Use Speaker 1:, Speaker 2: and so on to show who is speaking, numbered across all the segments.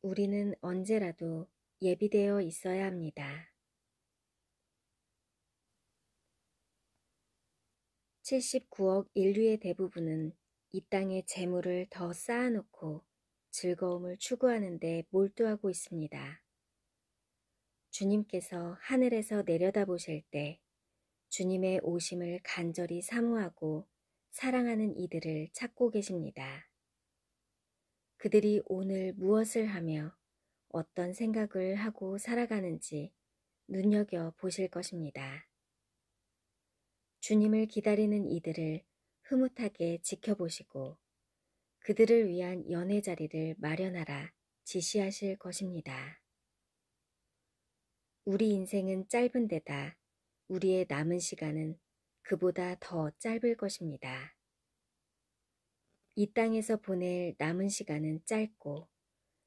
Speaker 1: 우리는 언제라도 예비되어 있어야 합니다. 79억 인류의 대부분은 이 땅의 재물을 더 쌓아놓고 즐거움을 추구하는 데 몰두하고 있습니다. 주님께서 하늘에서 내려다보실 때 주님의 오심을 간절히 사모하고 사랑하는 이들을 찾고 계십니다. 그들이 오늘 무엇을 하며 어떤 생각을 하고 살아가는지 눈여겨 보실 것입니다. 주님을 기다리는 이들을 흐뭇하게 지켜보시고 그들을 위한 연애 자리를 마련하라 지시하실 것입니다. 우리 인생은 짧은 데다 우리의 남은 시간은 그보다 더 짧을 것입니다. 이 땅에서 보낼 남은 시간은 짧고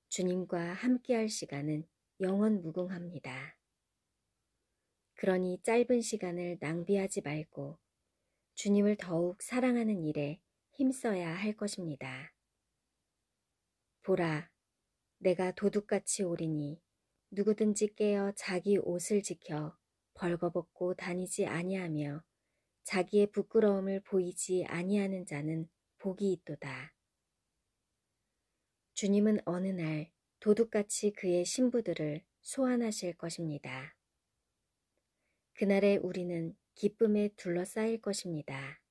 Speaker 1: 주님과 함께할 시간은 영원 무궁합니다. 그러니 짧은 시간을 낭비하지 말고 주님을 더욱 사랑하는 일에 힘써야 할 것입니다. 보라, 내가 도둑같이 오리니 누구든지 깨어 자기 옷을 지켜 벌거벗고 다니지 아니하며 자기의 부끄러움을 보이지 아니하는 자는 복이 있도다. 주님은 어느 날 도둑같이 그의 신부들을 소환하실 것입니다. 그날에 우리는 기쁨에 둘러싸일 것입니다.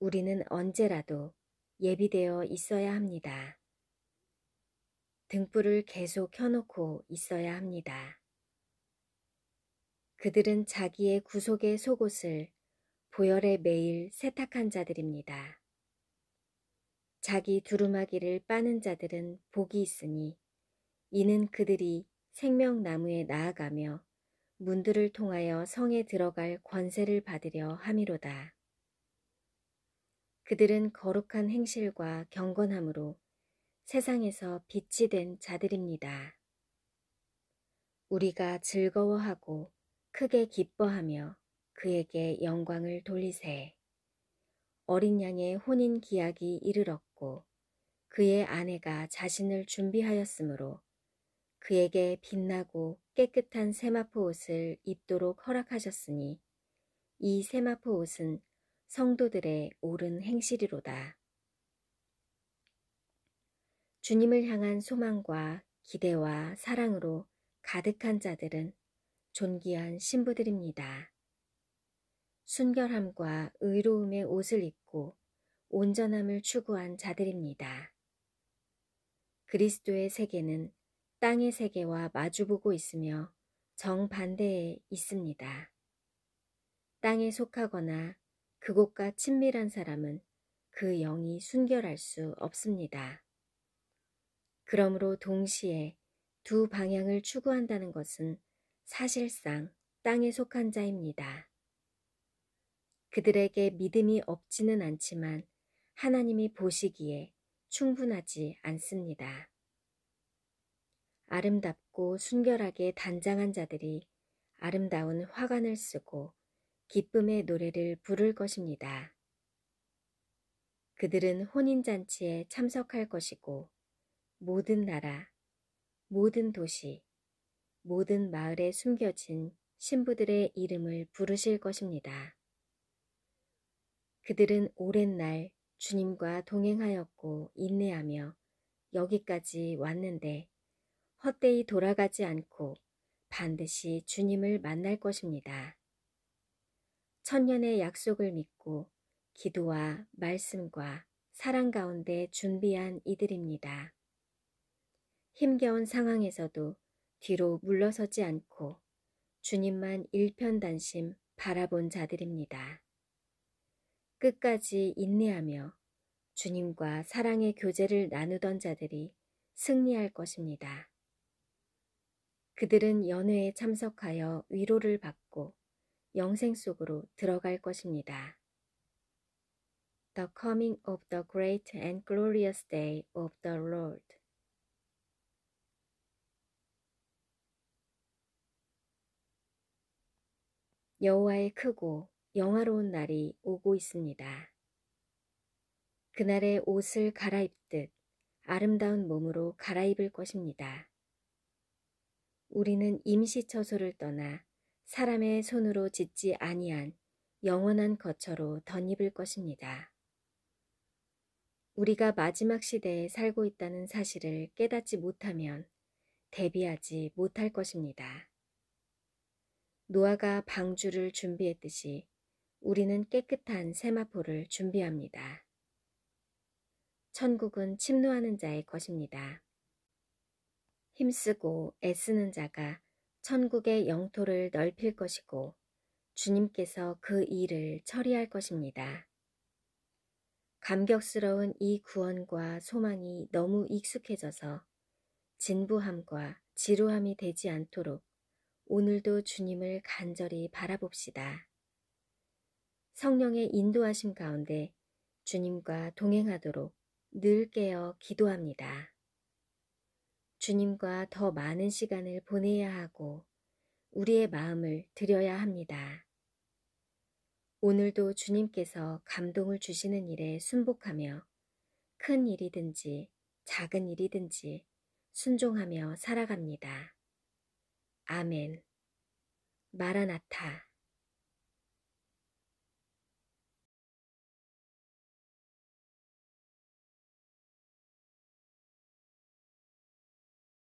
Speaker 1: 우리는 언제라도 예비되어 있어야 합니다. 등불을 계속 켜놓고 있어야 합니다. 그들은 자기의 구속의 속옷을 보혈에 매일 세탁한 자들입니다. 자기 두루마기를 빠는 자들은 복이 있으니 이는 그들이 생명나무에 나아가며 문들을 통하여 성에 들어갈 권세를 받으려 함이로다. 그들은 거룩한 행실과 경건함으로 세상에서 빛이 된 자들입니다. 우리가 즐거워하고 크게 기뻐하며 그에게 영광을 돌리세. 어린 양의 혼인 기약이 이르렀고 그의 아내가 자신을 준비하였으므로 그에게 빛나고 깨끗한 세마포 옷을 입도록 허락하셨으니 이 세마포 옷은 성도들의 옳은 행실이로다. 주님을 향한 소망과 기대와 사랑으로 가득한 자들은 존귀한 신부들입니다. 순결함과 의로움의 옷을 입고 온전함을 추구한 자들입니다. 그리스도의 세계는 땅의 세계와 마주보고 있으며 정반대에 있습니다. 땅에 속하거나 그곳과 친밀한 사람은 그 영이 순결할 수 없습니다. 그러므로 동시에 두 방향을 추구한다는 것은 사실상 땅에 속한 자입니다. 그들에게 믿음이 없지는 않지만 하나님이 보시기에 충분하지 않습니다. 아름답고 순결하게 단장한 자들이 아름다운 화관을 쓰고 기쁨의 노래를 부를 것입니다. 그들은 혼인잔치에 참석할 것이고 모든 나라, 모든 도시, 모든 마을에 숨겨진 신부들의 이름을 부르실 것입니다. 그들은 오랜 날 주님과 동행하였고 인내하며 여기까지 왔는데 헛되이 돌아가지 않고 반드시 주님을 만날 것입니다. 천년의 약속을 믿고 기도와 말씀과 사랑 가운데 준비한 이들입니다. 힘겨운 상황에서도 뒤로 물러서지 않고 주님만 일편단심 바라본 자들입니다. 끝까지 인내하며 주님과 사랑의 교제를 나누던 자들이 승리할 것입니다. 그들은 연회에 참석하여 위로를 받고 영생 속으로 들어갈 것입니다. The Coming of the Great and Glorious Day of the Lord 여호와의 크고 영화로운 날이 오고 있습니다. 그날의 옷을 갈아입듯 아름다운 몸으로 갈아입을 것입니다. 우리는 임시 처소를 떠나 사람의 손으로 짓지 아니한 영원한 거처로 덧입을 것입니다. 우리가 마지막 시대에 살고 있다는 사실을 깨닫지 못하면 대비하지 못할 것입니다. 노아가 방주를 준비했듯이 우리는 깨끗한 세마포를 준비합니다. 천국은 침노하는 자의 것입니다. 힘쓰고 애쓰는 자가 천국의 영토를 넓힐 것이고 주님께서 그 일을 처리할 것입니다. 감격스러운 이 구원과 소망이 너무 익숙해져서 진부함과 지루함이 되지 않도록 오늘도 주님을 간절히 바라봅시다. 성령의 인도하심 가운데 주님과 동행하도록 늘 깨어 기도합니다. 주님과 더 많은 시간을 보내야 하고 우리의 마음을 드려야 합니다. 오늘도 주님께서 감동을 주시는 일에 순복하며 큰 일이든지 작은 일이든지 순종하며 살아갑니다. 아멘. 마라나타.